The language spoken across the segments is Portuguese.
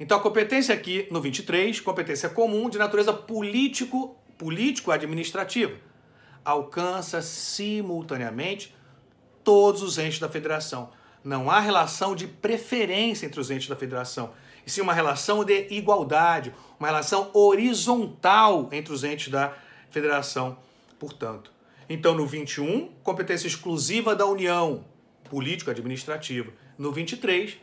Então, a competência aqui no 23, competência comum de natureza político, político-administrativa, alcança simultaneamente todos os entes da federação. Não há relação de preferência entre os entes da federação, e sim uma relação de igualdade, uma relação horizontal entre os entes da federação, portanto. Então, no 21, competência exclusiva da União político-administrativa. No 23,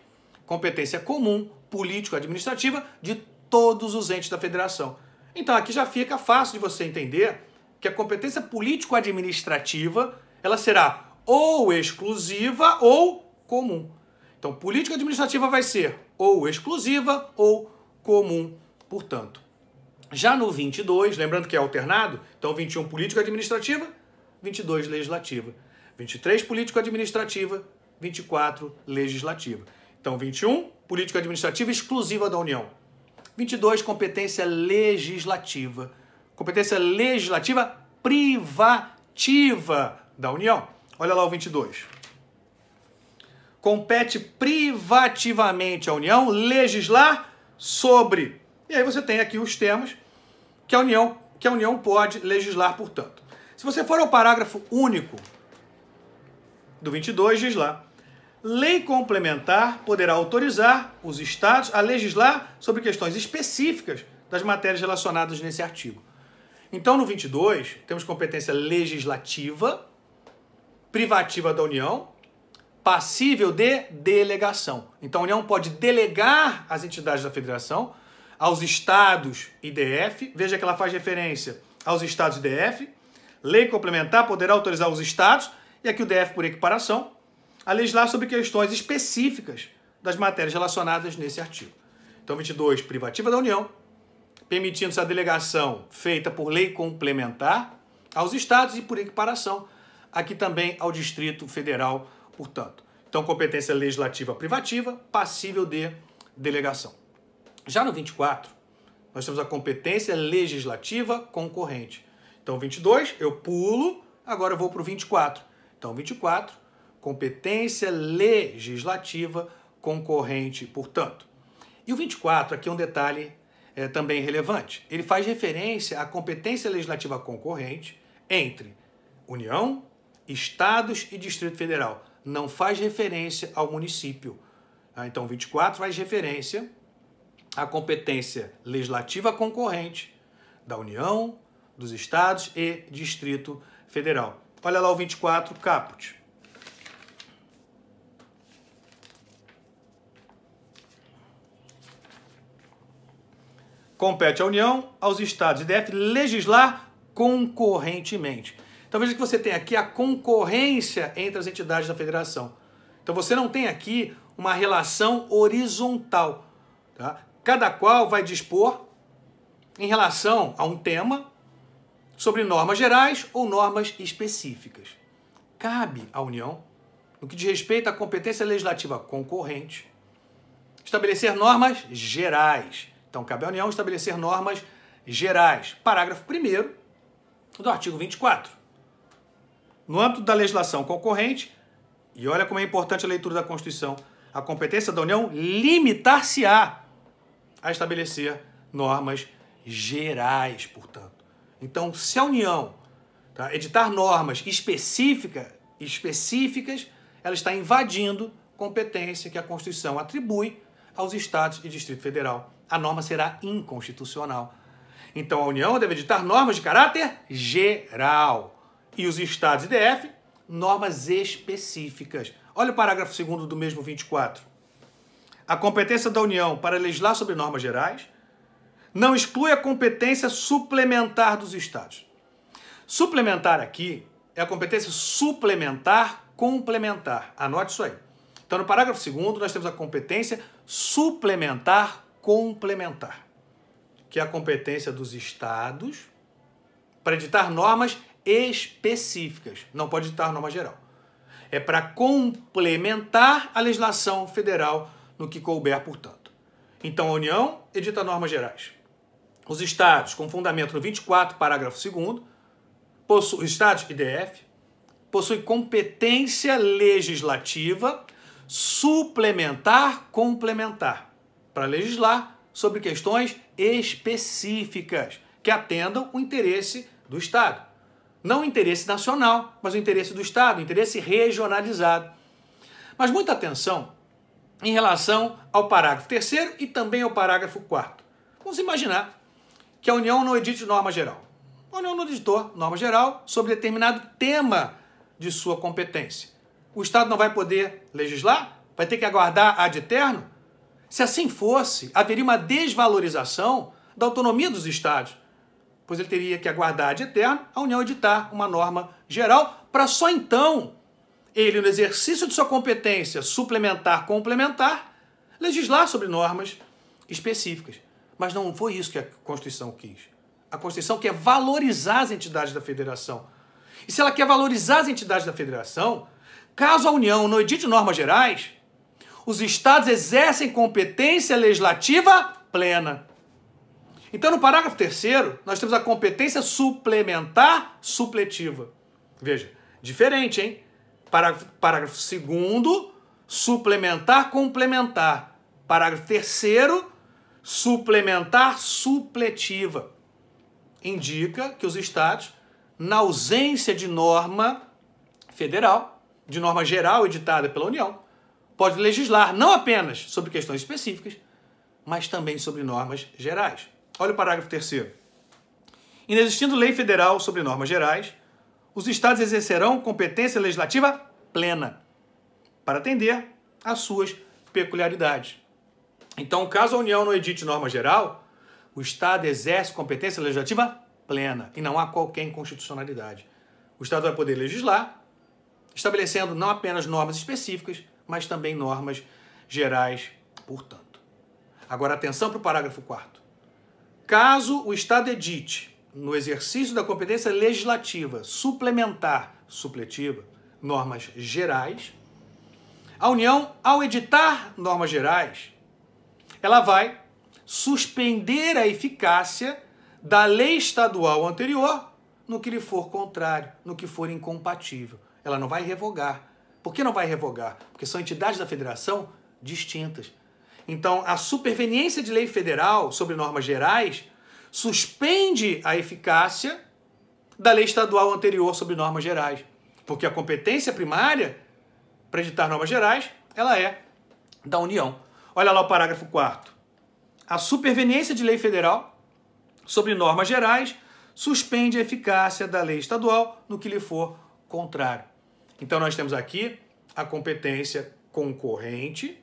competência comum, político-administrativa, de todos os entes da federação. Então aqui já fica fácil de você entender que a competência político-administrativa ela será ou exclusiva ou comum. Então, político-administrativa vai ser ou exclusiva ou comum, portanto. Já no 22, lembrando que é alternado, então 21 político-administrativa, 22 legislativa. 23 político-administrativa, 24 legislativa. Então, 21, política administrativa exclusiva da União. 22, competência legislativa. Competência legislativa privativa da União. Olha lá o 22. Compete privativamente à União legislar sobre. E aí você tem aqui os temas que a União, que a União pode legislar, portanto. Se você for ao parágrafo único do 22, diz lá: lei complementar poderá autorizar os estados a legislar sobre questões específicas das matérias relacionadas nesse artigo. Então, no 22, temos competência legislativa, privativa da União, passível de delegação. Então, a União pode delegar às entidades da federação, aos estados IDF, veja que ela faz referência aos estados IDF, lei complementar poderá autorizar os estados, e aqui o DF por equiparação, a legislar sobre questões específicas das matérias relacionadas nesse artigo. Então, 22, privativa da União, permitindo-se a delegação feita por lei complementar aos estados e por equiparação, aqui também ao Distrito Federal, portanto. Então, competência legislativa privativa, passível de delegação. Já no 24, nós temos a competência legislativa concorrente. Então, 22, eu pulo, agora eu vou para o 24. Então, 24, competência legislativa concorrente, portanto. E o 24 aqui é um detalhe é, também relevante. Ele faz referência à competência legislativa concorrente entre União, Estados e Distrito Federal. Não faz referência ao município. Ah, então, 24 faz referência à competência legislativa concorrente da União, dos Estados e Distrito Federal. Olha lá o 24 caput. Compete à União, aos Estados e DF legislar concorrentemente. Então veja que você tem aqui é a concorrência entre as entidades da federação. Então você não tem aqui uma relação horizontal. Tá? Cada qual vai dispor em relação a um tema sobre normas gerais ou normas específicas. Cabe à União, no que diz respeito à competência legislativa concorrente, estabelecer normas gerais então, cabe à União estabelecer normas gerais. Parágrafo 1 do artigo 24. No âmbito da legislação concorrente, e olha como é importante a leitura da Constituição, a competência da União limitar-se-á a estabelecer normas gerais, portanto. Então, se a União tá, editar normas específica, específicas, ela está invadindo competência que a Constituição atribui aos estados e Distrito Federal a norma será inconstitucional. Então a União deve editar normas de caráter geral e os estados e DF normas específicas. Olha o parágrafo 2 do mesmo 24. A competência da União para legislar sobre normas gerais não exclui a competência suplementar dos estados. Suplementar aqui é a competência suplementar complementar. Anote isso aí. Então, no parágrafo 2, nós temos a competência suplementar complementar, que é a competência dos estados para editar normas específicas, não pode editar norma geral. É para complementar a legislação federal no que couber, portanto. Então a União edita normas gerais. Os estados, com fundamento no 24, parágrafo 2 possu... estado estados IDF possuem competência legislativa suplementar complementar para legislar sobre questões específicas que atendam o interesse do Estado. Não o interesse nacional, mas o interesse do Estado, o interesse regionalizado. Mas muita atenção em relação ao parágrafo 3 e também ao parágrafo 4. Vamos imaginar que a União não edite norma geral. A União não editou norma geral sobre determinado tema de sua competência. O Estado não vai poder legislar? Vai ter que aguardar ad eterno? Se assim fosse, haveria uma desvalorização da autonomia dos Estados, pois ele teria que aguardar de eterno a União editar uma norma geral para só então ele, no exercício de sua competência suplementar complementar, legislar sobre normas específicas. Mas não foi isso que a Constituição quis. A Constituição quer valorizar as entidades da federação. E se ela quer valorizar as entidades da federação, caso a União não edite normas gerais, os estados exercem competência legislativa plena. Então, no parágrafo terceiro, nós temos a competência suplementar supletiva. Veja, diferente, hein? Parágrafo, parágrafo segundo, suplementar complementar. Parágrafo terceiro, suplementar supletiva. Indica que os estados, na ausência de norma federal, de norma geral editada pela União, pode legislar não apenas sobre questões específicas, mas também sobre normas gerais. Olha o parágrafo terceiro. Inexistindo lei federal sobre normas gerais, os estados exercerão competência legislativa plena para atender às suas peculiaridades. Então, caso a União não edite norma geral, o Estado exerce competência legislativa plena e não há qualquer inconstitucionalidade. O Estado vai poder legislar, estabelecendo não apenas normas específicas, mas também normas gerais, portanto. Agora, atenção para o parágrafo 4. Caso o Estado edite, no exercício da competência legislativa suplementar, supletiva, normas gerais, a União, ao editar normas gerais, ela vai suspender a eficácia da lei estadual anterior no que lhe for contrário, no que for incompatível. Ela não vai revogar, por que não vai revogar? Porque são entidades da federação distintas. Então, a superveniência de lei federal sobre normas gerais suspende a eficácia da lei estadual anterior sobre normas gerais, porque a competência primária para editar normas gerais, ela é da União. Olha lá o parágrafo 4 A superveniência de lei federal sobre normas gerais suspende a eficácia da lei estadual no que lhe for contrário. Então nós temos aqui a competência concorrente,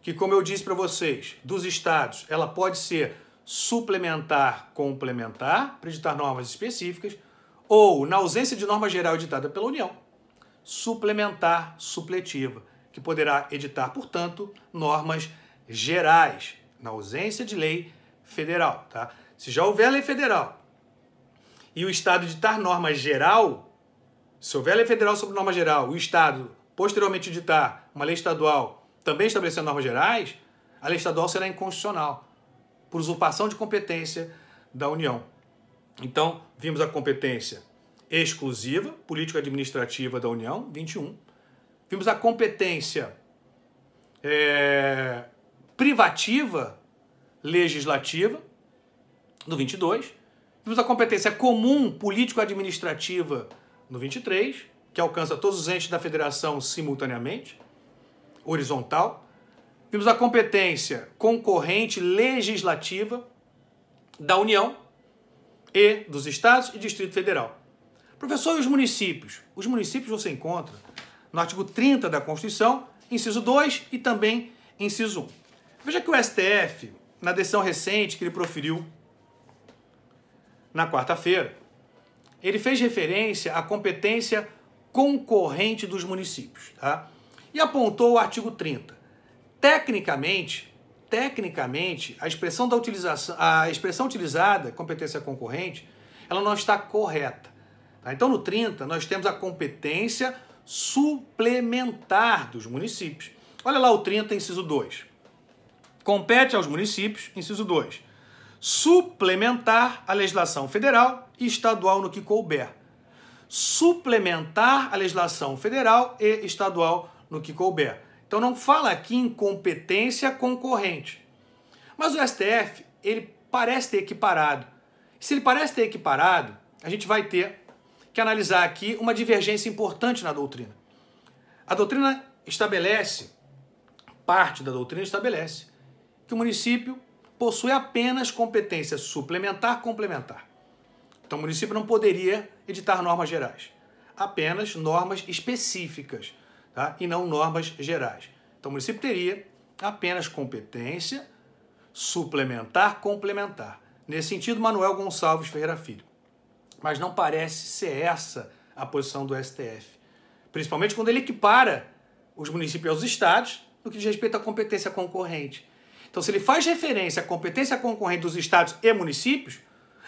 que como eu disse para vocês, dos estados, ela pode ser suplementar, complementar, para editar normas específicas, ou, na ausência de norma geral editada pela União, suplementar, supletiva, que poderá editar, portanto, normas gerais, na ausência de lei federal. Tá? Se já houver lei federal e o Estado editar norma geral, se houver lei federal sobre norma geral, o Estado posteriormente editar uma lei estadual também estabelecendo normas gerais, a lei estadual será inconstitucional por usurpação de competência da União. Então, vimos a competência exclusiva, política administrativa da União, 21. Vimos a competência é, privativa legislativa, do 22. Vimos a competência comum político-administrativa no 23, que alcança todos os entes da federação simultaneamente, horizontal. Vimos a competência concorrente legislativa da União e dos estados e Distrito Federal. Professor, e os municípios? Os municípios você encontra no artigo 30 da Constituição, inciso 2 e também inciso 1. Veja que o STF, na decisão recente que ele proferiu na quarta-feira, ele fez referência à competência concorrente dos municípios, tá? E apontou o artigo 30. Tecnicamente, tecnicamente, a expressão da utilização, a expressão utilizada, competência concorrente, ela não está correta. Tá? Então no 30 nós temos a competência suplementar dos municípios. Olha lá o 30, inciso 2. Compete aos municípios, inciso 2 suplementar a legislação federal e estadual no que couber. Suplementar a legislação federal e estadual no que couber. Então não fala aqui em competência concorrente. Mas o STF, ele parece ter equiparado. Se ele parece ter equiparado, a gente vai ter que analisar aqui uma divergência importante na doutrina. A doutrina estabelece, parte da doutrina estabelece, que o município possui apenas competência suplementar complementar. Então o município não poderia editar normas gerais, apenas normas específicas, tá? E não normas gerais. Então o município teria apenas competência suplementar complementar. Nesse sentido, Manuel Gonçalves Ferreira Filho. Mas não parece ser essa a posição do STF, principalmente quando ele equipara os municípios aos estados no que diz respeito à competência concorrente. Então, se ele faz referência à competência concorrente dos estados e municípios,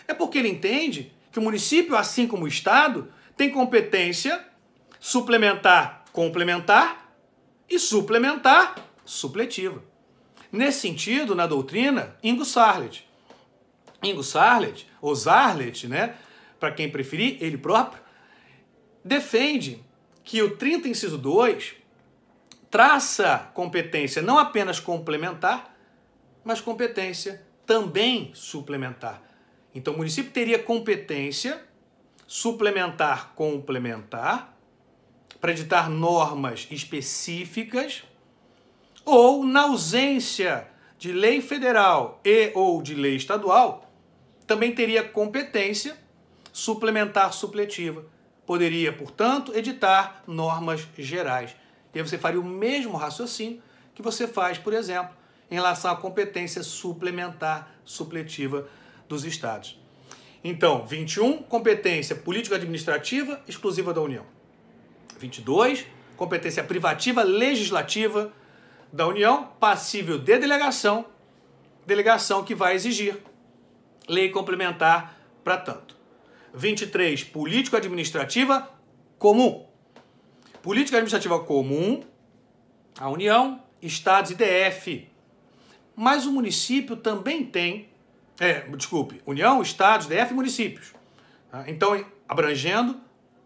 é porque ele entende que o município, assim como o estado, tem competência suplementar, complementar e suplementar, supletiva. Nesse sentido, na doutrina, Ingo Sarlet. Ingo Sarlet, ou Sarlet, né, para quem preferir, ele próprio, defende que o 30, inciso 2, traça competência não apenas complementar, mas competência também suplementar. Então, o município teria competência suplementar complementar para editar normas específicas ou, na ausência de lei federal e ou de lei estadual, também teria competência suplementar supletiva. Poderia, portanto, editar normas gerais. E aí você faria o mesmo raciocínio que você faz, por exemplo, em relação à competência suplementar supletiva dos estados. Então, 21, competência político-administrativa exclusiva da União. 22, competência privativa legislativa da União, passível de delegação, delegação que vai exigir lei complementar para tanto. 23, político-administrativa comum. Política administrativa comum, a União, Estados e DF mas o município também tem, é, desculpe, União, Estados, DF e municípios. Tá? Então, abrangendo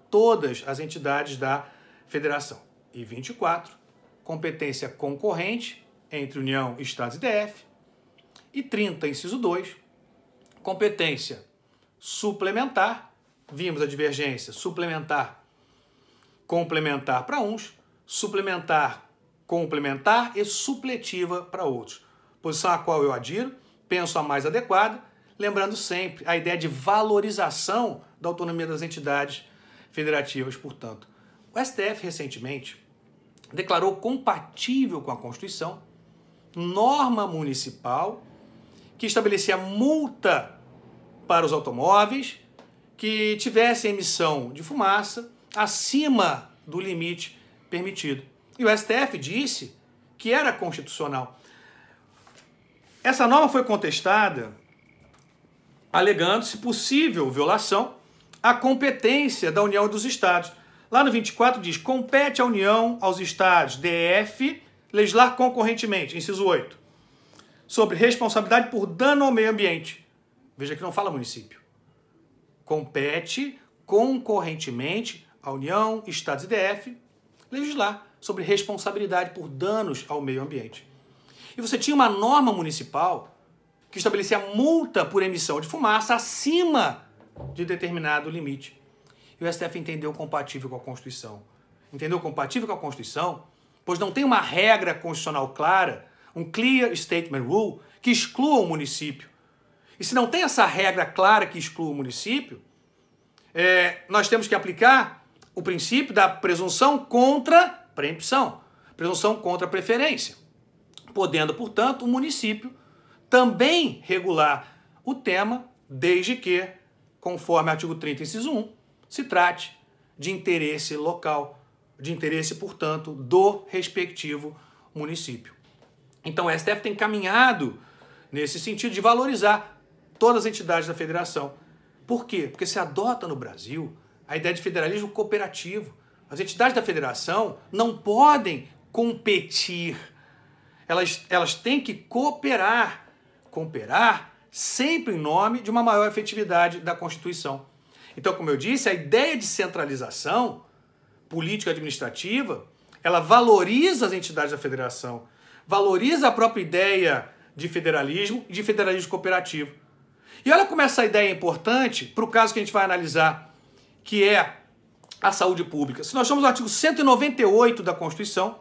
todas as entidades da federação. E 24, competência concorrente entre União, Estados e DF. E 30, inciso 2, competência suplementar, vimos a divergência suplementar, complementar para uns, suplementar, complementar e supletiva para outros posição à qual eu adiro, penso a mais adequada, lembrando sempre a ideia de valorização da autonomia das entidades federativas, portanto. O STF recentemente declarou compatível com a Constituição norma municipal que estabelecia multa para os automóveis que tivessem emissão de fumaça acima do limite permitido. E o STF disse que era constitucional. Essa norma foi contestada alegando-se possível violação à competência da União e dos Estados. Lá no 24 diz: compete à União, aos Estados, DF, legislar concorrentemente, inciso 8, sobre responsabilidade por dano ao meio ambiente. Veja que não fala município. Compete concorrentemente à União, Estados e DF legislar sobre responsabilidade por danos ao meio ambiente. E você tinha uma norma municipal que estabelecia multa por emissão de fumaça acima de determinado limite. E o STF entendeu compatível com a Constituição. Entendeu compatível com a Constituição, pois não tem uma regra constitucional clara, um clear statement rule, que exclua o município. E se não tem essa regra clara que exclua o município, é, nós temos que aplicar o princípio da presunção contra preempção, presunção contra preferência podendo, portanto, o município também regular o tema, desde que, conforme o artigo 30, inciso 1, se trate de interesse local, de interesse, portanto, do respectivo município. Então, o STF tem caminhado nesse sentido de valorizar todas as entidades da federação. Por quê? Porque se adota no Brasil a ideia de federalismo cooperativo. As entidades da federação não podem competir elas, elas têm que cooperar, cooperar sempre em nome de uma maior efetividade da Constituição. Então, como eu disse, a ideia de centralização política administrativa, ela valoriza as entidades da federação, valoriza a própria ideia de federalismo e de federalismo cooperativo. E olha como essa ideia é importante para o caso que a gente vai analisar, que é a saúde pública. Se nós somos o artigo 198 da Constituição,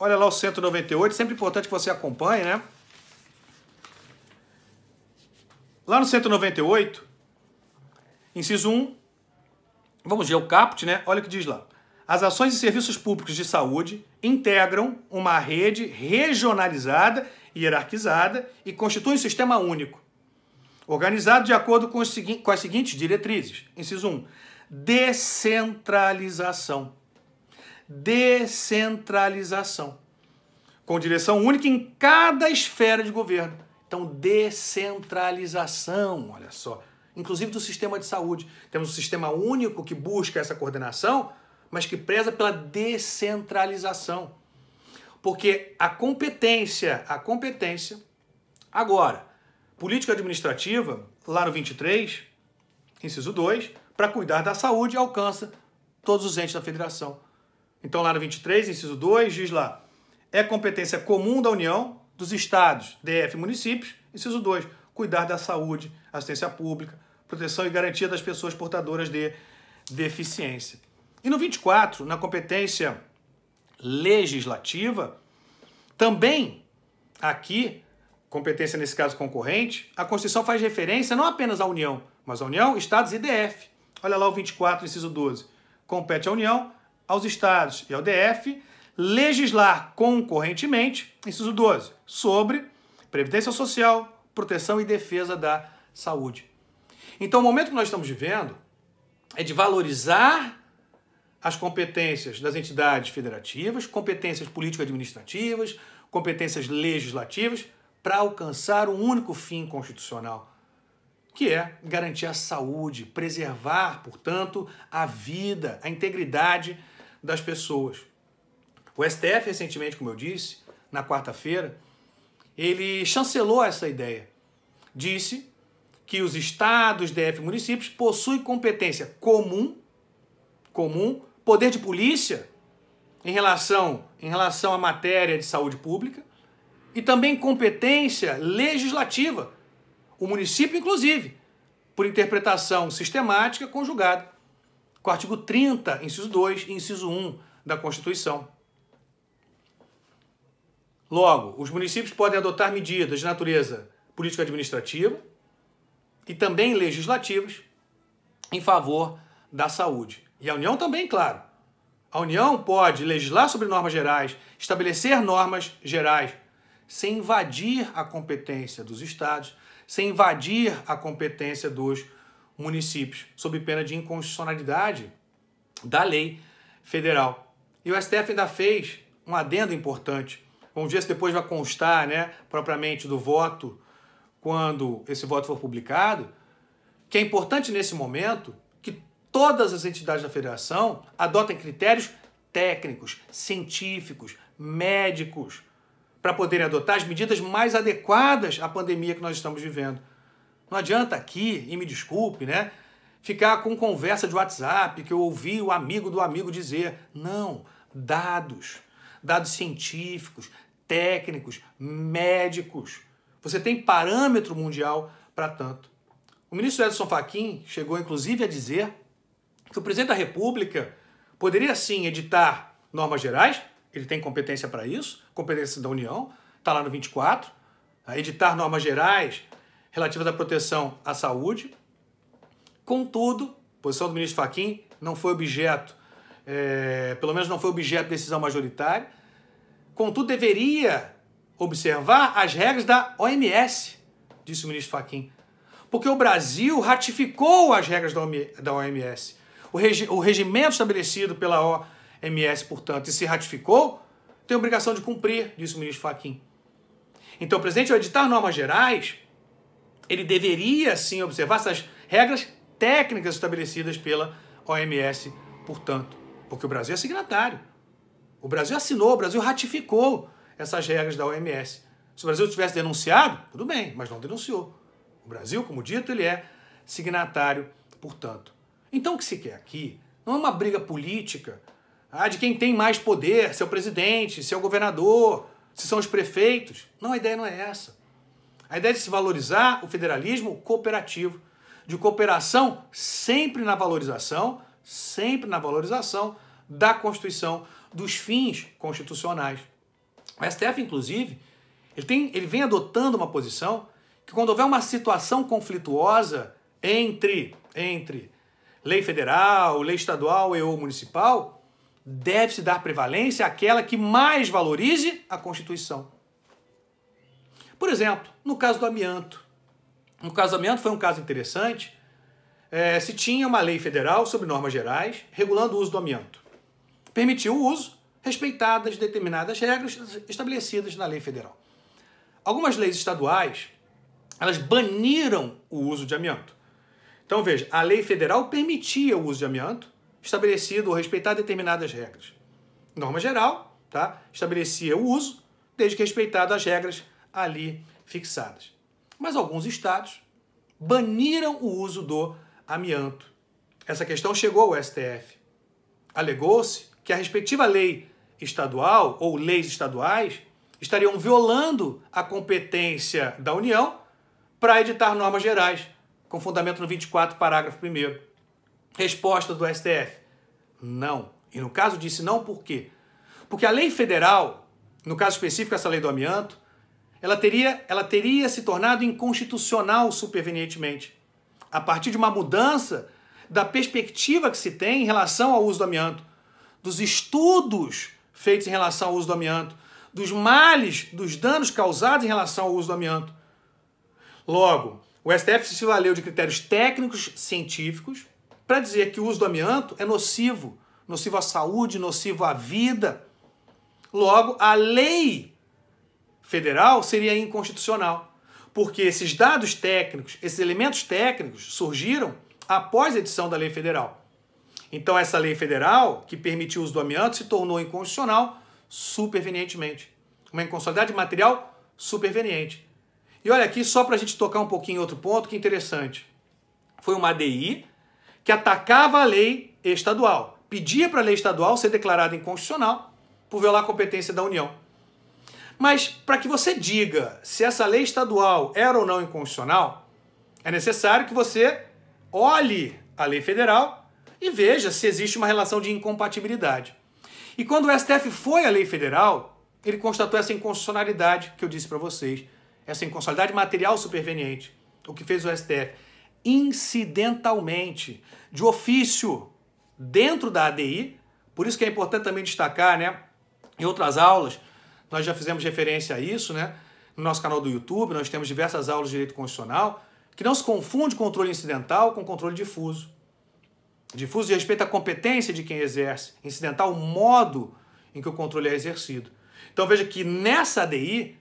Olha lá o 198, sempre importante que você acompanhe, né? Lá no 198, inciso 1, vamos ver o caput, né? Olha o que diz lá. As ações e serviços públicos de saúde integram uma rede regionalizada e hierarquizada e constituem um sistema único, organizado de acordo com, os, com as seguintes diretrizes. Inciso 1. Descentralização descentralização, com direção única em cada esfera de governo. Então, descentralização, olha só, inclusive do sistema de saúde. Temos um sistema único que busca essa coordenação, mas que preza pela descentralização. Porque a competência, a competência agora, política administrativa, lá no 23, inciso 2, para cuidar da saúde alcança todos os entes da federação. Então, lá no 23, inciso 2, diz lá: é competência comum da União, dos Estados, DF e municípios. Inciso 2, cuidar da saúde, assistência pública, proteção e garantia das pessoas portadoras de deficiência. E no 24, na competência legislativa, também aqui, competência nesse caso concorrente, a Constituição faz referência não apenas à União, mas à União, Estados e DF. Olha lá o 24, inciso 12. Compete à União aos estados e ao DF legislar concorrentemente, inciso 12, sobre previdência social, proteção e defesa da saúde. Então, o momento que nós estamos vivendo é de valorizar as competências das entidades federativas, competências político-administrativas, competências legislativas, para alcançar um único fim constitucional, que é garantir a saúde, preservar, portanto, a vida, a integridade das pessoas. O STF, recentemente, como eu disse, na quarta-feira, ele chancelou essa ideia. Disse que os estados, DF e municípios possuem competência comum, comum, poder de polícia em relação, em relação à matéria de saúde pública e também competência legislativa, o município inclusive, por interpretação sistemática conjugada com o artigo 30, inciso 2 e inciso 1 da Constituição. Logo, os municípios podem adotar medidas de natureza político-administrativa e também legislativas em favor da saúde. E a União também, claro. A União pode legislar sobre normas gerais, estabelecer normas gerais, sem invadir a competência dos estados, sem invadir a competência dos municípios municípios, sob pena de inconstitucionalidade da lei federal. E o STF ainda fez um adendo importante. Vamos ver se depois vai constar, né, propriamente do voto, quando esse voto for publicado, que é importante nesse momento que todas as entidades da federação adotem critérios técnicos, científicos, médicos, para poderem adotar as medidas mais adequadas à pandemia que nós estamos vivendo. Não adianta aqui, e me desculpe, né? Ficar com conversa de WhatsApp que eu ouvi o amigo do amigo dizer. Não, dados. Dados científicos, técnicos, médicos. Você tem parâmetro mundial para tanto. O ministro Edson Fachin chegou inclusive a dizer que o presidente da República poderia sim editar normas gerais, ele tem competência para isso, competência da União, está lá no 24, editar normas gerais relativas à proteção à saúde. Contudo, a posição do ministro Faquim não foi objeto, é, pelo menos não foi objeto de decisão majoritária. Contudo, deveria observar as regras da OMS, disse o ministro Faquim, porque o Brasil ratificou as regras da OMS. O, regi o regimento estabelecido pela OMS, portanto, e se ratificou, tem obrigação de cumprir, disse o ministro Faquim. Então, o presidente ao editar normas gerais ele deveria sim observar essas regras técnicas estabelecidas pela OMS, portanto, porque o Brasil é signatário. O Brasil assinou, o Brasil ratificou essas regras da OMS. Se o Brasil tivesse denunciado, tudo bem, mas não denunciou. O Brasil, como dito, ele é signatário, portanto. Então o que se quer aqui não é uma briga política ah, de quem tem mais poder, se é o presidente, se é o governador, se são os prefeitos. Não, a ideia não é essa. A ideia de se valorizar o federalismo cooperativo, de cooperação sempre na valorização, sempre na valorização da Constituição, dos fins constitucionais. O STF, inclusive, ele, tem, ele vem adotando uma posição que quando houver uma situação conflituosa entre, entre lei federal, lei estadual e ou municipal, deve-se dar prevalência àquela que mais valorize a Constituição. Por exemplo, no caso do amianto. No caso do amianto foi um caso interessante. É, se tinha uma lei federal sobre normas gerais regulando o uso do amianto. Permitiu o uso, respeitadas determinadas regras estabelecidas na lei federal. Algumas leis estaduais, elas baniram o uso de amianto. Então veja, a lei federal permitia o uso de amianto, estabelecido ou respeitar determinadas regras. Norma geral, tá? Estabelecia o uso, desde que respeitado as regras ali fixadas. Mas alguns estados baniram o uso do amianto. Essa questão chegou ao STF. Alegou-se que a respectiva lei estadual ou leis estaduais estariam violando a competência da União para editar normas gerais, com fundamento no 24, parágrafo 1. Resposta do STF: não. E no caso disse não por quê? Porque a lei federal, no caso específico essa lei do amianto, ela teria, ela teria se tornado inconstitucional supervenientemente, a partir de uma mudança da perspectiva que se tem em relação ao uso do amianto, dos estudos feitos em relação ao uso do amianto, dos males, dos danos causados em relação ao uso do amianto. Logo, o STF se valeu de critérios técnicos científicos para dizer que o uso do amianto é nocivo, nocivo à saúde, nocivo à vida. Logo, a lei federal seria inconstitucional, porque esses dados técnicos, esses elementos técnicos surgiram após a edição da lei federal. Então essa lei federal que permitiu o uso do amianto se tornou inconstitucional supervenientemente. Uma inconstitucionalidade material superveniente. E olha aqui, só para a gente tocar um pouquinho em outro ponto que é interessante. Foi uma ADI que atacava a lei estadual. Pedia para a lei estadual ser declarada inconstitucional por violar a competência da União. Mas para que você diga se essa lei estadual era ou não inconstitucional, é necessário que você olhe a lei federal e veja se existe uma relação de incompatibilidade. E quando o STF foi à lei federal, ele constatou essa inconstitucionalidade que eu disse para vocês, essa inconstitucionalidade material superveniente, o que fez o STF incidentalmente, de ofício, dentro da ADI. Por isso que é importante também destacar, né, em outras aulas, nós já fizemos referência a isso, né? No nosso canal do YouTube, nós temos diversas aulas de direito constitucional, que não se confunde controle incidental com controle difuso. Difuso diz respeito à competência de quem exerce, incidental o modo em que o controle é exercido. Então veja que nessa ADI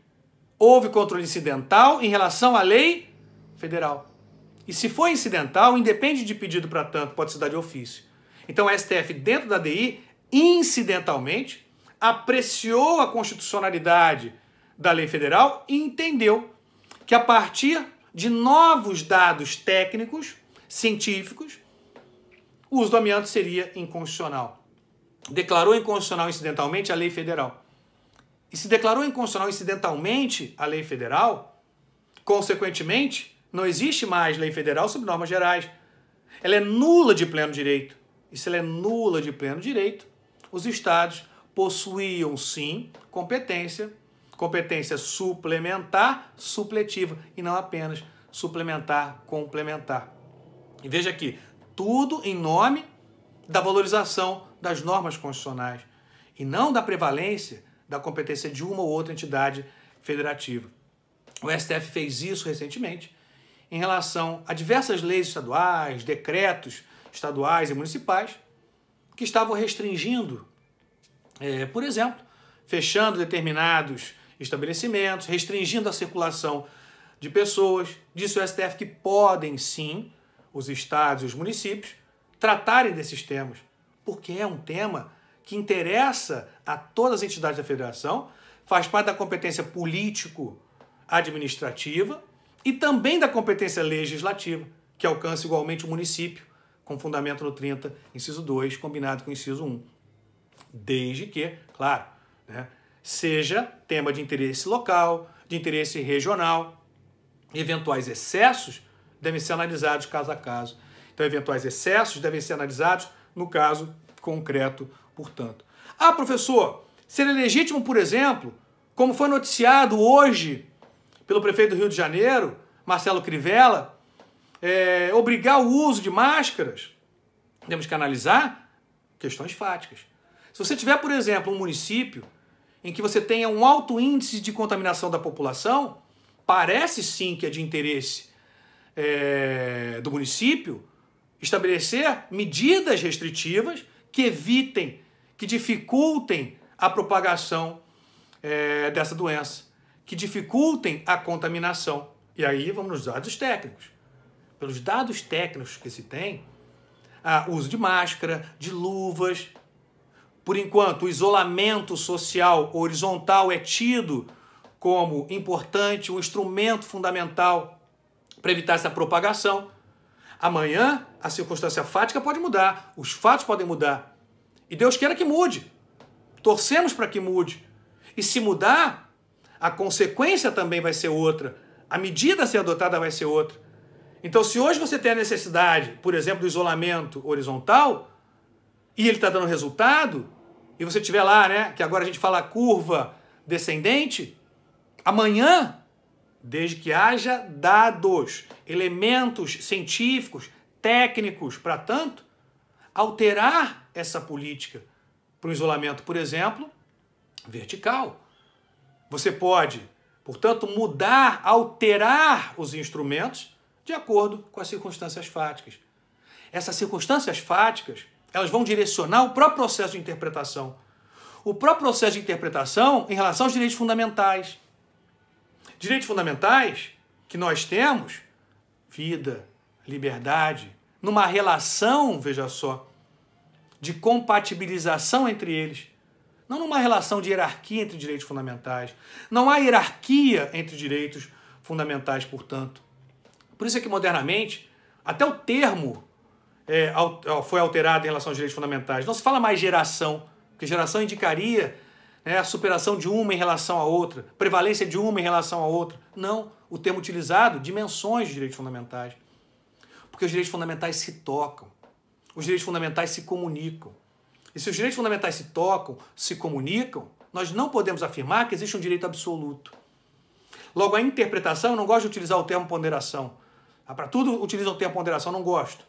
houve controle incidental em relação à lei federal. E se foi incidental, independe de pedido para tanto, pode se dar de ofício. Então a STF, dentro da ADI, incidentalmente, apreciou a constitucionalidade da lei federal e entendeu que a partir de novos dados técnicos, científicos, o uso do amianto seria inconstitucional. Declarou inconstitucional incidentalmente a lei federal. E se declarou inconstitucional incidentalmente a lei federal, consequentemente, não existe mais lei federal sobre normas gerais. Ela é nula de pleno direito. E se ela é nula de pleno direito, os estados possuíam sim competência, competência suplementar, supletiva e não apenas suplementar, complementar. E veja aqui, tudo em nome da valorização das normas constitucionais e não da prevalência da competência de uma ou outra entidade federativa. O STF fez isso recentemente em relação a diversas leis estaduais, decretos estaduais e municipais que estavam restringindo é, por exemplo, fechando determinados estabelecimentos, restringindo a circulação de pessoas. Disse o STF que podem sim os estados e os municípios tratarem desses temas, porque é um tema que interessa a todas as entidades da federação, faz parte da competência político-administrativa e também da competência legislativa, que alcança igualmente o município, com fundamento no 30, inciso 2, combinado com o inciso 1 desde que, claro, né, seja tema de interesse local, de interesse regional. Eventuais excessos devem ser analisados caso a caso. Então, eventuais excessos devem ser analisados no caso concreto, portanto. Ah, professor, seria legítimo, por exemplo, como foi noticiado hoje pelo prefeito do Rio de Janeiro, Marcelo Crivella, é, obrigar o uso de máscaras? Temos que analisar questões fáticas. Se você tiver, por exemplo, um município em que você tenha um alto índice de contaminação da população, parece sim que é de interesse é, do município estabelecer medidas restritivas que evitem, que dificultem a propagação é, dessa doença, que dificultem a contaminação. E aí vamos nos dados técnicos. Pelos dados técnicos que se tem, o ah, uso de máscara, de luvas, por enquanto, o isolamento social horizontal é tido como importante, um instrumento fundamental para evitar essa propagação. Amanhã, a circunstância fática pode mudar, os fatos podem mudar. E Deus queira que mude. Torcemos para que mude. E se mudar, a consequência também vai ser outra. A medida a ser adotada vai ser outra. Então, se hoje você tem a necessidade, por exemplo, do isolamento horizontal, e ele está dando resultado, e você tiver lá, né, que agora a gente fala curva descendente, amanhã, desde que haja dados, elementos científicos, técnicos para tanto, alterar essa política para o isolamento, por exemplo, vertical. Você pode, portanto, mudar, alterar os instrumentos de acordo com as circunstâncias fáticas. Essas circunstâncias fáticas elas vão direcionar o próprio processo de interpretação. O próprio processo de interpretação em relação aos direitos fundamentais. Direitos fundamentais que nós temos, vida, liberdade, numa relação, veja só, de compatibilização entre eles. Não numa relação de hierarquia entre direitos fundamentais. Não há hierarquia entre direitos fundamentais, portanto. Por isso é que modernamente, até o termo é, foi alterada em relação aos direitos fundamentais. Não se fala mais geração, porque geração indicaria né, a superação de uma em relação à outra, prevalência de uma em relação à outra. Não, o termo utilizado, dimensões de direitos fundamentais. Porque os direitos fundamentais se tocam, os direitos fundamentais se comunicam. E se os direitos fundamentais se tocam, se comunicam, nós não podemos afirmar que existe um direito absoluto. Logo, a interpretação, eu não gosto de utilizar o termo ponderação. Ah, Para tudo utilizam o termo ponderação, não gosto.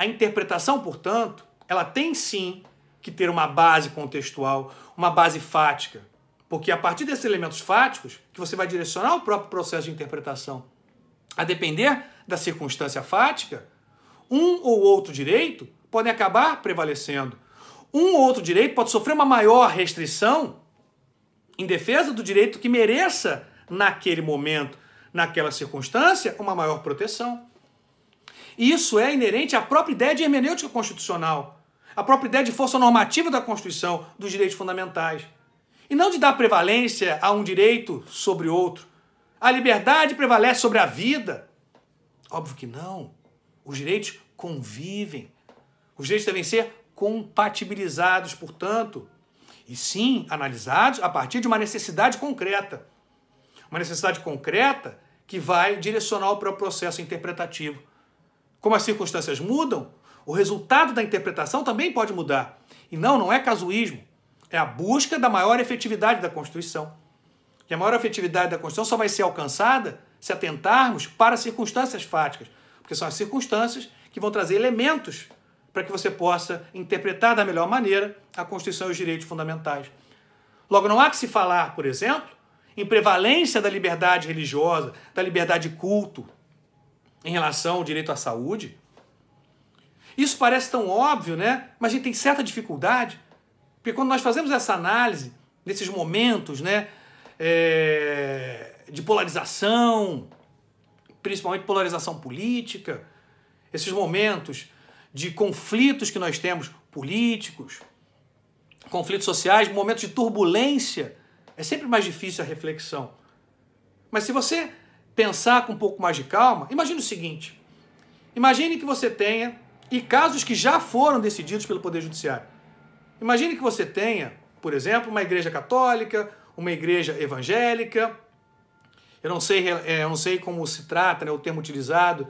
A interpretação, portanto, ela tem sim que ter uma base contextual, uma base fática, porque é a partir desses elementos fáticos que você vai direcionar o próprio processo de interpretação. A depender da circunstância fática, um ou outro direito pode acabar prevalecendo. Um ou outro direito pode sofrer uma maior restrição em defesa do direito que mereça, naquele momento, naquela circunstância, uma maior proteção. Isso é inerente à própria ideia de hermenêutica constitucional, à própria ideia de força normativa da Constituição, dos direitos fundamentais. E não de dar prevalência a um direito sobre outro. A liberdade prevalece sobre a vida. Óbvio que não. Os direitos convivem. Os direitos devem ser compatibilizados, portanto, e sim analisados a partir de uma necessidade concreta. Uma necessidade concreta que vai direcionar o próprio processo interpretativo. Como as circunstâncias mudam, o resultado da interpretação também pode mudar. E não, não é casuísmo. É a busca da maior efetividade da Constituição. E a maior efetividade da Constituição só vai ser alcançada se atentarmos para circunstâncias fáticas, porque são as circunstâncias que vão trazer elementos para que você possa interpretar da melhor maneira a Constituição e os direitos fundamentais. Logo, não há que se falar, por exemplo, em prevalência da liberdade religiosa, da liberdade de culto, em relação ao direito à saúde. Isso parece tão óbvio, né? Mas a gente tem certa dificuldade, porque quando nós fazemos essa análise, nesses momentos, né, é, de polarização, principalmente polarização política, esses momentos de conflitos que nós temos políticos, conflitos sociais, momentos de turbulência, é sempre mais difícil a reflexão. Mas se você pensar com um pouco mais de calma, imagine o seguinte: imagine que você tenha, e casos que já foram decididos pelo Poder Judiciário, imagine que você tenha, por exemplo, uma igreja católica, uma igreja evangélica, eu não sei, é, eu não sei como se trata né, o termo utilizado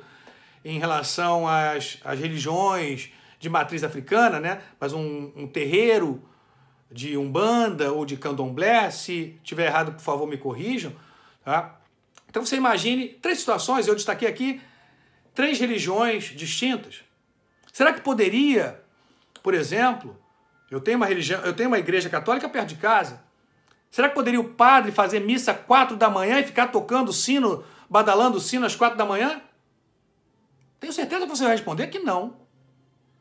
em relação às, às religiões de matriz africana, né, mas um, um terreiro de umbanda ou de candomblé, se tiver errado, por favor, me corrijam, tá? Então você imagine três situações, eu destaquei aqui, três religiões distintas. Será que poderia, por exemplo, eu tenho uma religião, eu tenho uma igreja católica perto de casa. Será que poderia o padre fazer missa quatro da manhã e ficar tocando o sino, badalando o sino às quatro da manhã? Tenho certeza que você vai responder que não.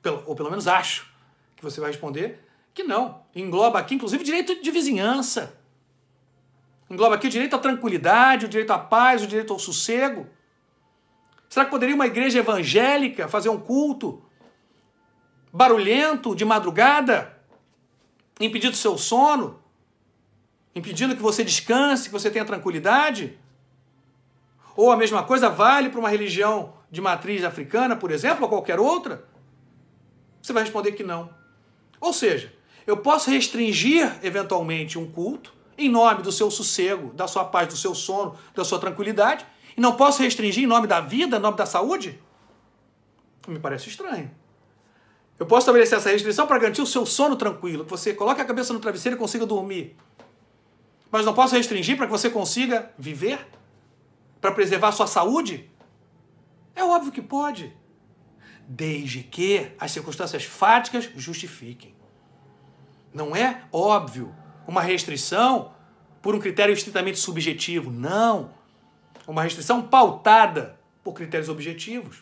Pelo, ou pelo menos acho que você vai responder que não. Engloba aqui, inclusive, direito de vizinhança. Engloba aqui o direito à tranquilidade, o direito à paz, o direito ao sossego. Será que poderia uma igreja evangélica fazer um culto barulhento de madrugada, impedindo seu sono, impedindo que você descanse, que você tenha tranquilidade? Ou a mesma coisa vale para uma religião de matriz africana, por exemplo, ou qualquer outra? Você vai responder que não. Ou seja, eu posso restringir eventualmente um culto em nome do seu sossego, da sua paz, do seu sono, da sua tranquilidade, e não posso restringir em nome da vida, em nome da saúde? Me parece estranho. Eu posso estabelecer essa restrição para garantir o seu sono tranquilo, que você coloque a cabeça no travesseiro e consiga dormir. Mas não posso restringir para que você consiga viver? Para preservar a sua saúde? É óbvio que pode. Desde que as circunstâncias fáticas justifiquem. Não é óbvio uma restrição por um critério estritamente subjetivo. Não. Uma restrição pautada por critérios objetivos.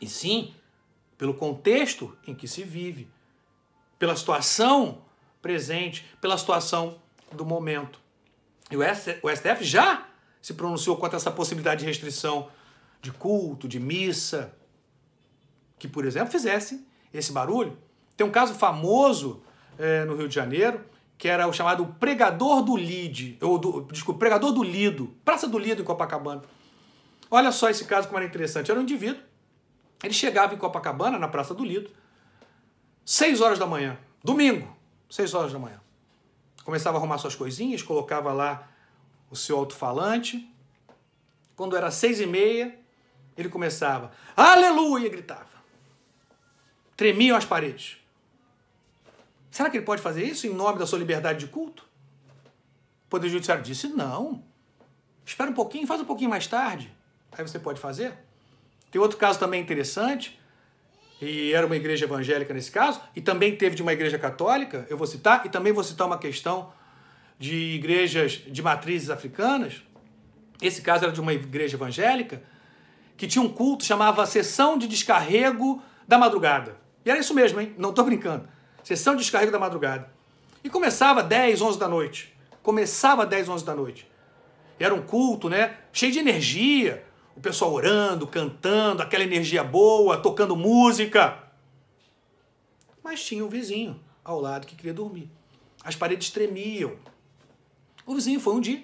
E sim, pelo contexto em que se vive, pela situação presente, pela situação do momento. E o STF já se pronunciou contra essa possibilidade de restrição de culto, de missa, que, por exemplo, fizesse esse barulho. Tem um caso famoso é, no Rio de Janeiro que era o chamado Pregador do Lide, ou do, desculpa, Pregador do Lido, Praça do Lido em Copacabana. Olha só esse caso como era interessante. Era um indivíduo, ele chegava em Copacabana, na Praça do Lido, seis horas da manhã, domingo, seis horas da manhã. Começava a arrumar suas coisinhas, colocava lá o seu alto-falante. Quando era seis e meia, ele começava, aleluia, gritava. Tremiam as paredes. Será que ele pode fazer isso em nome da sua liberdade de culto? O Poder Judiciário disse: não. Espera um pouquinho, faz um pouquinho mais tarde. Aí você pode fazer. Tem outro caso também interessante, e era uma igreja evangélica nesse caso, e também teve de uma igreja católica, eu vou citar, e também vou citar uma questão de igrejas de matrizes africanas. Esse caso era de uma igreja evangélica que tinha um culto chamava Sessão de Descarrego da Madrugada. E era isso mesmo, hein? Não estou brincando. Sessão de descarrego da madrugada. E começava 10, 11 da noite. Começava 10, 11 da noite. Era um culto, né? Cheio de energia. O pessoal orando, cantando, aquela energia boa, tocando música. Mas tinha um vizinho ao lado que queria dormir. As paredes tremiam. O vizinho foi um dia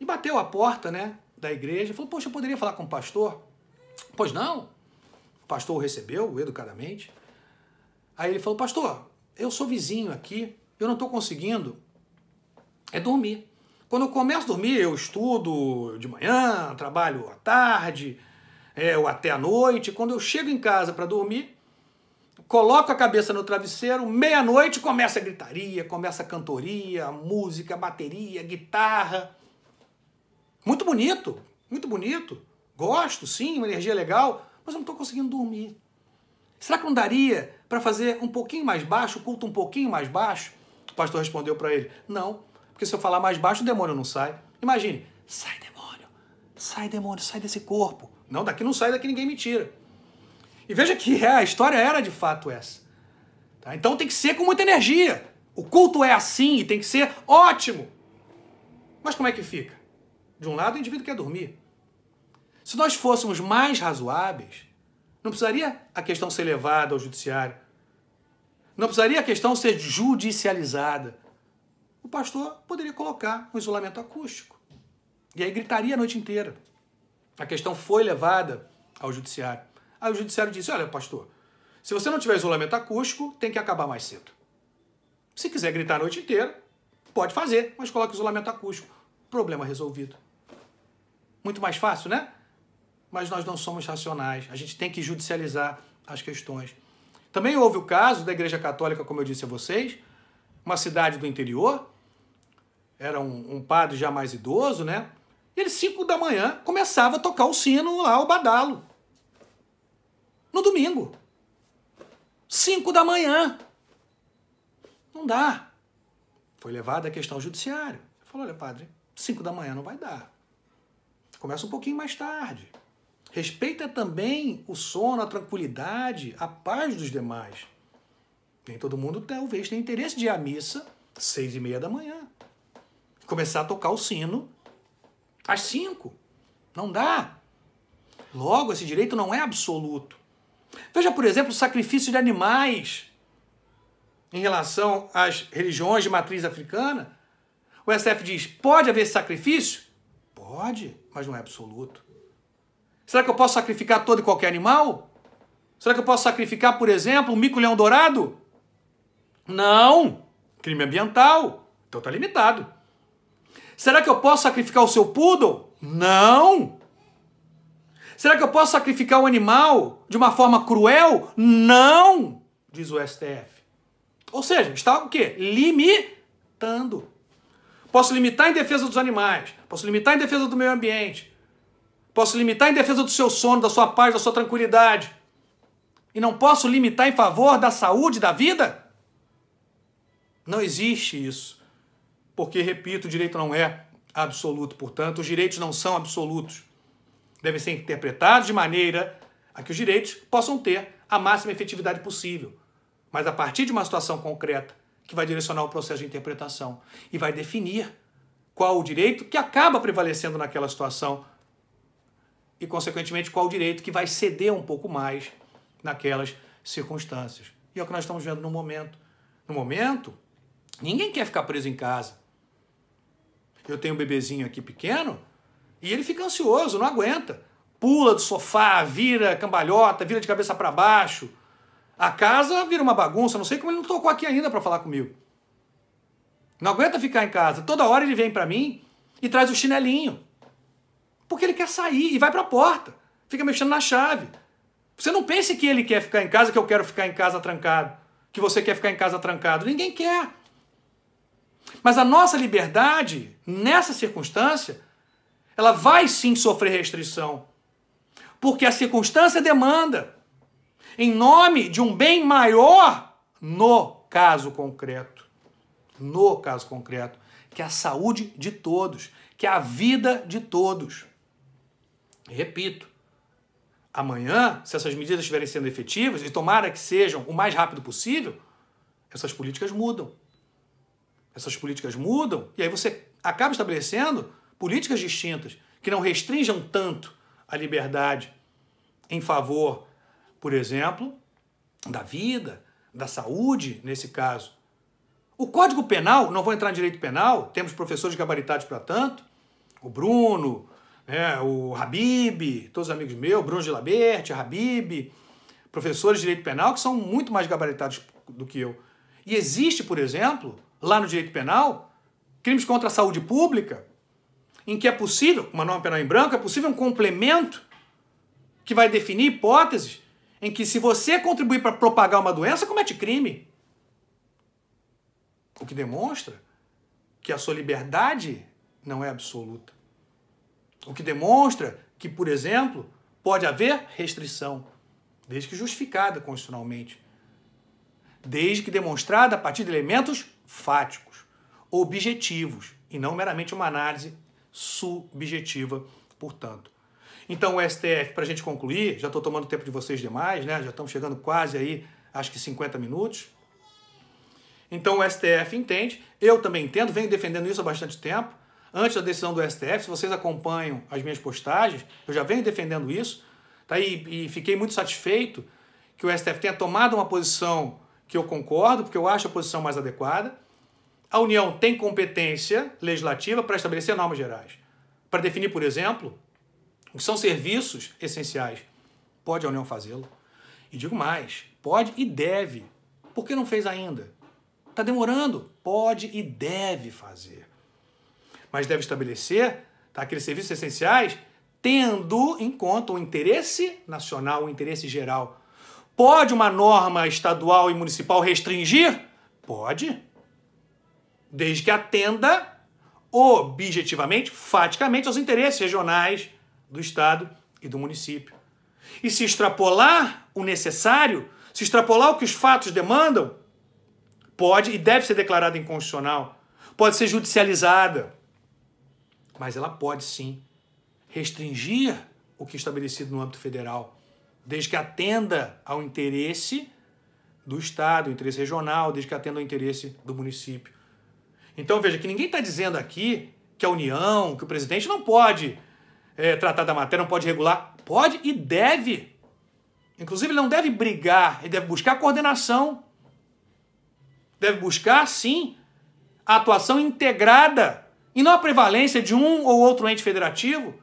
e bateu a porta, né, da igreja e falou: "Poxa, eu poderia falar com o pastor?" "Pois não?" O pastor o recebeu educadamente. Aí ele falou: Pastor, eu sou vizinho aqui, eu não estou conseguindo é dormir. Quando eu começo a dormir, eu estudo de manhã, trabalho à tarde, é, ou até à noite. Quando eu chego em casa para dormir, coloco a cabeça no travesseiro, meia-noite começa a gritaria, começa a cantoria, música, bateria, guitarra. Muito bonito, muito bonito. Gosto, sim, uma energia legal, mas eu não estou conseguindo dormir. Será que não daria para fazer um pouquinho mais baixo, o culto um pouquinho mais baixo? O pastor respondeu para ele: Não, porque se eu falar mais baixo, o demônio não sai. Imagine, sai demônio, sai demônio, sai desse corpo. Não, daqui não sai, daqui ninguém me tira. E veja que é, a história era de fato essa. Tá? Então tem que ser com muita energia. O culto é assim e tem que ser ótimo. Mas como é que fica? De um lado, o indivíduo quer dormir. Se nós fôssemos mais razoáveis, não precisaria a questão ser levada ao judiciário. Não precisaria a questão ser judicializada. O pastor poderia colocar um isolamento acústico. E aí gritaria a noite inteira. A questão foi levada ao judiciário. Aí o judiciário disse: Olha, pastor, se você não tiver isolamento acústico, tem que acabar mais cedo. Se quiser gritar a noite inteira, pode fazer, mas coloque isolamento acústico. Problema resolvido. Muito mais fácil, né? mas nós não somos racionais. A gente tem que judicializar as questões. Também houve o caso da Igreja Católica, como eu disse a vocês, uma cidade do interior, era um, um padre já mais idoso, né? ele, 5 da manhã, começava a tocar o sino lá, o badalo. No domingo. 5 da manhã. Não dá. Foi levada à questão judiciária. Ele falou, olha, padre, 5 da manhã não vai dar. Começa um pouquinho mais tarde. Respeita também o sono, a tranquilidade, a paz dos demais. Nem todo mundo talvez tenha interesse de ir à missa seis e meia da manhã. Começar a tocar o sino às cinco. Não dá. Logo, esse direito não é absoluto. Veja, por exemplo, o sacrifício de animais em relação às religiões de matriz africana. O SF diz: pode haver sacrifício? Pode, mas não é absoluto. Será que eu posso sacrificar todo e qualquer animal? Será que eu posso sacrificar, por exemplo, um mico-leão dourado? Não! Crime ambiental. Então tá limitado. Será que eu posso sacrificar o seu poodle? Não! Será que eu posso sacrificar o animal de uma forma cruel? Não! Diz o STF. Ou seja, está o quê? Limitando. Posso limitar em defesa dos animais, posso limitar em defesa do meio ambiente, Posso limitar em defesa do seu sono, da sua paz, da sua tranquilidade. E não posso limitar em favor da saúde, da vida? Não existe isso. Porque, repito, o direito não é absoluto. Portanto, os direitos não são absolutos. Devem ser interpretados de maneira a que os direitos possam ter a máxima efetividade possível. Mas a partir de uma situação concreta que vai direcionar o processo de interpretação e vai definir qual o direito que acaba prevalecendo naquela situação e, consequentemente, qual o direito que vai ceder um pouco mais naquelas circunstâncias. E é o que nós estamos vendo no momento. No momento, ninguém quer ficar preso em casa. Eu tenho um bebezinho aqui pequeno e ele fica ansioso, não aguenta. Pula do sofá, vira cambalhota, vira de cabeça para baixo. A casa vira uma bagunça, não sei como ele não tocou aqui ainda para falar comigo. Não aguenta ficar em casa. Toda hora ele vem para mim e traz o chinelinho. Porque ele quer sair e vai para a porta. Fica mexendo na chave. Você não pense que ele quer ficar em casa, que eu quero ficar em casa trancado, que você quer ficar em casa trancado. Ninguém quer. Mas a nossa liberdade, nessa circunstância, ela vai sim sofrer restrição. Porque a circunstância demanda, em nome de um bem maior, no caso concreto. No caso concreto. Que é a saúde de todos, que é a vida de todos. Repito, amanhã, se essas medidas estiverem sendo efetivas, e tomara que sejam o mais rápido possível, essas políticas mudam. Essas políticas mudam e aí você acaba estabelecendo políticas distintas que não restringam tanto a liberdade em favor, por exemplo, da vida, da saúde, nesse caso. O Código Penal, não vou entrar em direito penal, temos professores gabaritados para tanto, o Bruno, é, o Habib, todos os amigos meus, Bruno Laberte, Habib, professores de direito penal que são muito mais gabaritados do que eu. E existe, por exemplo, lá no direito penal, crimes contra a saúde pública, em que é possível, uma norma penal em branco, é possível um complemento que vai definir hipóteses em que se você contribuir para propagar uma doença, comete crime. O que demonstra que a sua liberdade não é absoluta. O que demonstra que, por exemplo, pode haver restrição, desde que justificada constitucionalmente, desde que demonstrada a partir de elementos fáticos, objetivos, e não meramente uma análise subjetiva, portanto. Então, o STF, para a gente concluir, já estou tomando tempo de vocês demais, né? já estamos chegando quase aí, acho que 50 minutos. Então, o STF entende, eu também entendo, venho defendendo isso há bastante tempo, antes da decisão do STF. Se vocês acompanham as minhas postagens, eu já venho defendendo isso. Tá? E, e fiquei muito satisfeito que o STF tenha tomado uma posição que eu concordo, porque eu acho a posição mais adequada. A União tem competência legislativa para estabelecer normas gerais, para definir, por exemplo, o que são serviços essenciais. Pode a União fazê-lo. E digo mais, pode e deve. Por que não fez ainda? Está demorando. Pode e deve fazer mas deve estabelecer tá, aqueles serviços essenciais tendo em conta o interesse nacional, o interesse geral. Pode uma norma estadual e municipal restringir? Pode. Desde que atenda objetivamente, faticamente, aos interesses regionais do Estado e do município. E se extrapolar o necessário, se extrapolar o que os fatos demandam, pode e deve ser declarada inconstitucional, pode ser judicializada mas ela pode sim restringir o que é estabelecido no âmbito federal, desde que atenda ao interesse do Estado, interesse regional, desde que atenda ao interesse do município. Então veja que ninguém está dizendo aqui que a União, que o presidente não pode é, tratar da matéria, não pode regular. Pode e deve. Inclusive, ele não deve brigar, ele deve buscar coordenação. Deve buscar, sim, a atuação integrada e não a prevalência de um ou outro ente federativo.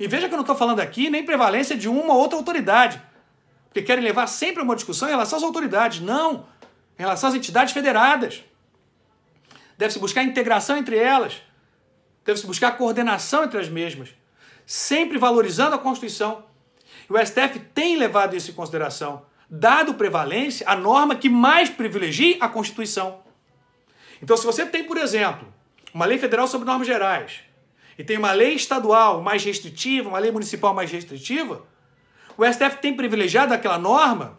E veja que eu não estou falando aqui nem prevalência de uma ou outra autoridade, porque querem levar sempre a uma discussão em relação às autoridades, não, em relação às entidades federadas. Deve-se buscar integração entre elas, deve-se buscar coordenação entre as mesmas, sempre valorizando a Constituição. E o STF tem levado isso em consideração, dado prevalência à norma que mais privilegia a Constituição. Então, se você tem, por exemplo, uma lei federal sobre normas gerais, e tem uma lei estadual mais restritiva, uma lei municipal mais restritiva, o STF tem privilegiado aquela norma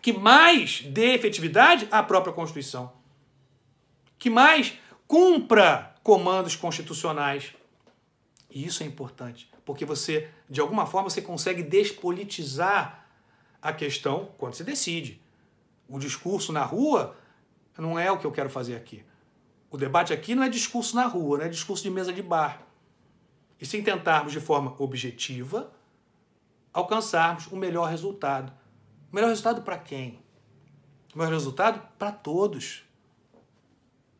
que mais dê efetividade à própria Constituição, que mais cumpra comandos constitucionais. E isso é importante, porque você, de alguma forma, você consegue despolitizar a questão quando se decide. O discurso na rua não é o que eu quero fazer aqui. O debate aqui não é discurso na rua, não é discurso de mesa de bar. E sim tentarmos, de forma objetiva, alcançarmos o um melhor resultado. O melhor resultado para quem? O melhor resultado para todos.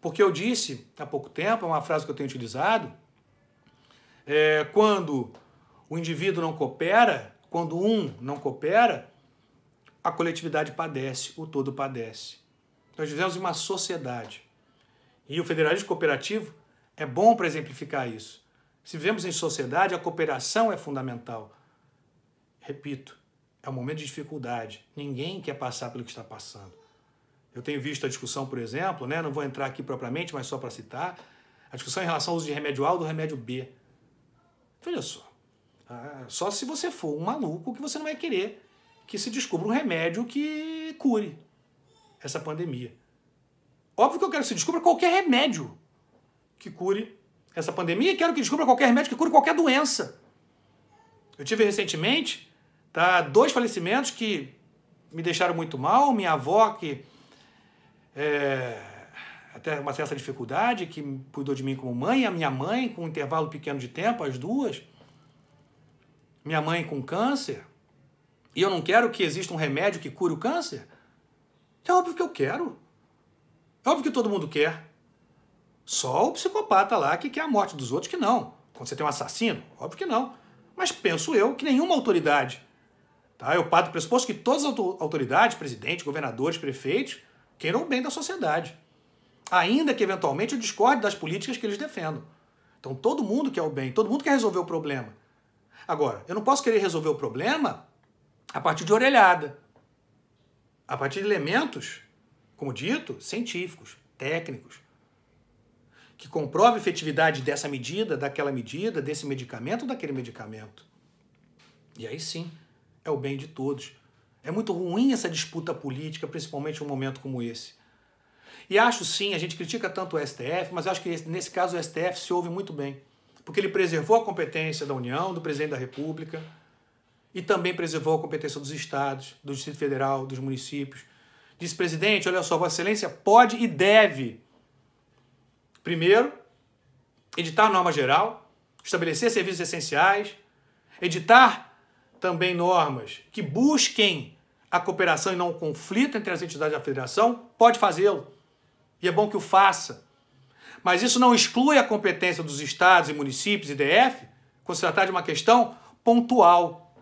Porque eu disse há pouco tempo, é uma frase que eu tenho utilizado, é, quando o indivíduo não coopera, quando um não coopera, a coletividade padece, o todo padece. Nós vivemos em uma sociedade. E o federalismo cooperativo é bom para exemplificar isso. Se vivemos em sociedade, a cooperação é fundamental. Repito, é um momento de dificuldade. Ninguém quer passar pelo que está passando. Eu tenho visto a discussão, por exemplo, né? não vou entrar aqui propriamente, mas só para citar, a discussão em relação ao uso de remédio A ou do remédio B. Veja só, ah, só se você for um maluco que você não vai querer que se descubra um remédio que cure essa pandemia. Óbvio que eu quero que se descubra qualquer remédio que cure essa pandemia e quero que descubra qualquer remédio que cure qualquer doença. Eu tive recentemente tá, dois falecimentos que me deixaram muito mal. Minha avó, que é, até uma certa dificuldade, que cuidou de mim como mãe, a minha mãe, com um intervalo pequeno de tempo, as duas. Minha mãe com câncer. E eu não quero que exista um remédio que cure o câncer? É óbvio que eu quero. É óbvio que todo mundo quer. Só o psicopata lá que quer a morte dos outros que não. Quando você tem um assassino, óbvio que não. Mas penso eu que nenhuma autoridade. Tá? Eu parto do pressuposto que todas as autoridades, presidente, governadores, prefeitos, queiram o bem da sociedade. Ainda que eventualmente eu discorde das políticas que eles defendam. Então todo mundo quer o bem, todo mundo quer resolver o problema. Agora, eu não posso querer resolver o problema a partir de orelhada, a partir de elementos como dito, científicos, técnicos, que comprovem a efetividade dessa medida, daquela medida, desse medicamento, daquele medicamento. E aí sim, é o bem de todos. É muito ruim essa disputa política, principalmente num momento como esse. E acho sim, a gente critica tanto o STF, mas acho que nesse caso o STF se ouve muito bem, porque ele preservou a competência da União, do presidente da República, e também preservou a competência dos estados, do Distrito Federal, dos municípios, Diz, presidente, olha só, Vossa Excelência pode e deve, primeiro, editar norma geral, estabelecer serviços essenciais, editar também normas que busquem a cooperação e não o conflito entre as entidades da federação, pode fazê-lo. E é bom que o faça. Mas isso não exclui a competência dos estados e municípios e DF, quando se tratar de uma questão pontual.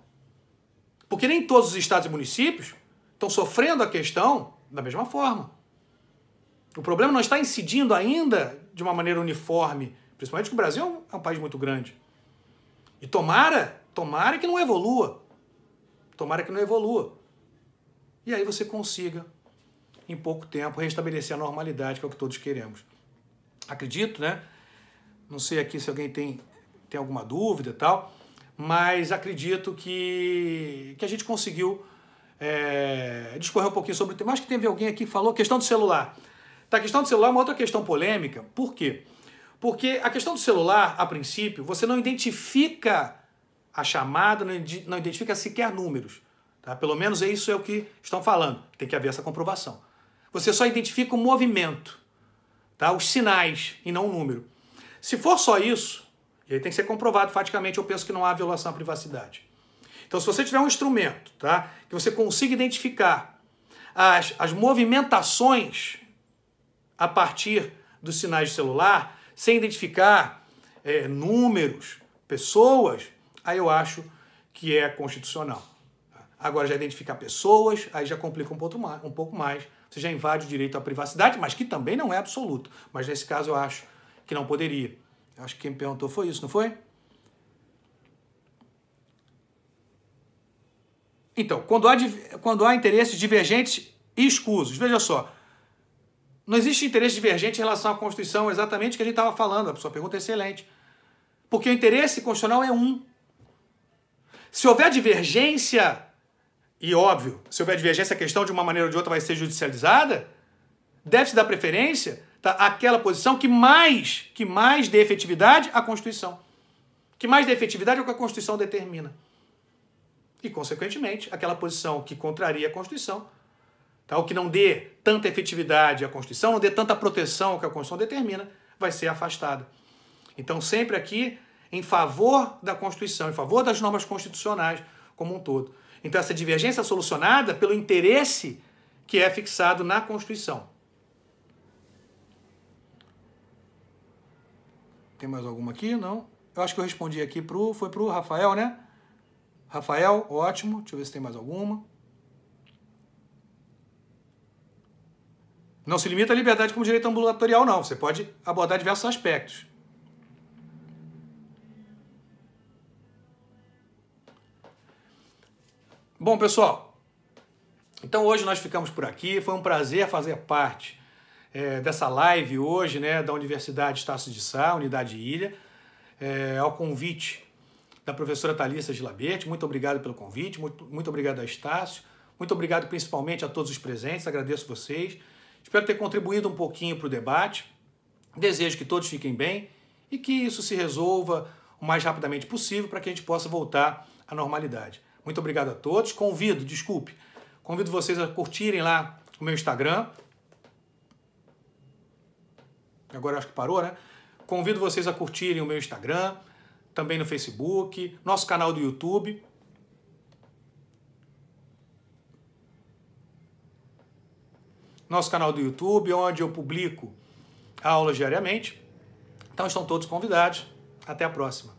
Porque nem todos os estados e municípios estão sofrendo a questão da mesma forma. O problema não está incidindo ainda de uma maneira uniforme, principalmente que o Brasil é um país muito grande. E tomara, tomara que não evolua. Tomara que não evolua. E aí você consiga, em pouco tempo, restabelecer a normalidade, que é o que todos queremos. Acredito, né? Não sei aqui se alguém tem, tem alguma dúvida e tal, mas acredito que, que a gente conseguiu é, discorrer um pouquinho sobre o tema. Acho que teve alguém aqui que falou questão do celular. Tá, a questão do celular é uma outra questão polêmica. Por quê? Porque a questão do celular, a princípio, você não identifica a chamada, não identifica sequer números. Tá? Pelo menos é isso é o que estão falando. Tem que haver essa comprovação. Você só identifica o movimento, tá? os sinais e não o número. Se for só isso, e aí tem que ser comprovado faticamente, eu penso que não há violação à privacidade. Então, se você tiver um instrumento, tá? Que você consiga identificar as, as movimentações a partir dos sinais de celular, sem identificar é, números, pessoas, aí eu acho que é constitucional. Tá? Agora, já identificar pessoas, aí já complica um pouco mais, um pouco mais você já invade o direito à privacidade, mas que também não é absoluto. Mas nesse caso eu acho que não poderia. Eu acho que quem perguntou foi isso, não foi? Então, quando há, quando há interesses divergentes e escusos, veja só, não existe interesse divergente em relação à Constituição, exatamente o que a gente estava falando, a sua pergunta é excelente. Porque o interesse constitucional é um. Se houver divergência, e óbvio, se houver divergência, a questão de uma maneira ou de outra vai ser judicializada, deve-se dar preferência tá, àquela posição que mais, que mais dê efetividade à Constituição. Que mais dê efetividade ao que a Constituição determina. E, consequentemente, aquela posição que contraria a Constituição, tá? ou que não dê tanta efetividade à Constituição, não dê tanta proteção ao que a Constituição determina, vai ser afastada. Então, sempre aqui em favor da Constituição, em favor das normas constitucionais como um todo. Então, essa divergência é solucionada pelo interesse que é fixado na Constituição. Tem mais alguma aqui? Não? Eu acho que eu respondi aqui pro. Foi pro Rafael, né? Rafael, ótimo. Deixa eu ver se tem mais alguma. Não se limita à liberdade como direito ambulatorial, não. Você pode abordar diversos aspectos. Bom, pessoal, então hoje nós ficamos por aqui. Foi um prazer fazer parte é, dessa live hoje, né, da Universidade Estácio de Sá, Unidade Ilha, é, ao convite da professora Thalissa Gilaberte. Muito obrigado pelo convite, muito, muito obrigado a Estácio, muito obrigado principalmente a todos os presentes, agradeço vocês. Espero ter contribuído um pouquinho para o debate. Desejo que todos fiquem bem e que isso se resolva o mais rapidamente possível para que a gente possa voltar à normalidade. Muito obrigado a todos. Convido, desculpe, convido vocês a curtirem lá o meu Instagram. Agora acho que parou, né? Convido vocês a curtirem o meu Instagram, também no Facebook, nosso canal do YouTube. Nosso canal do YouTube, onde eu publico aulas diariamente. Então estão todos convidados. Até a próxima.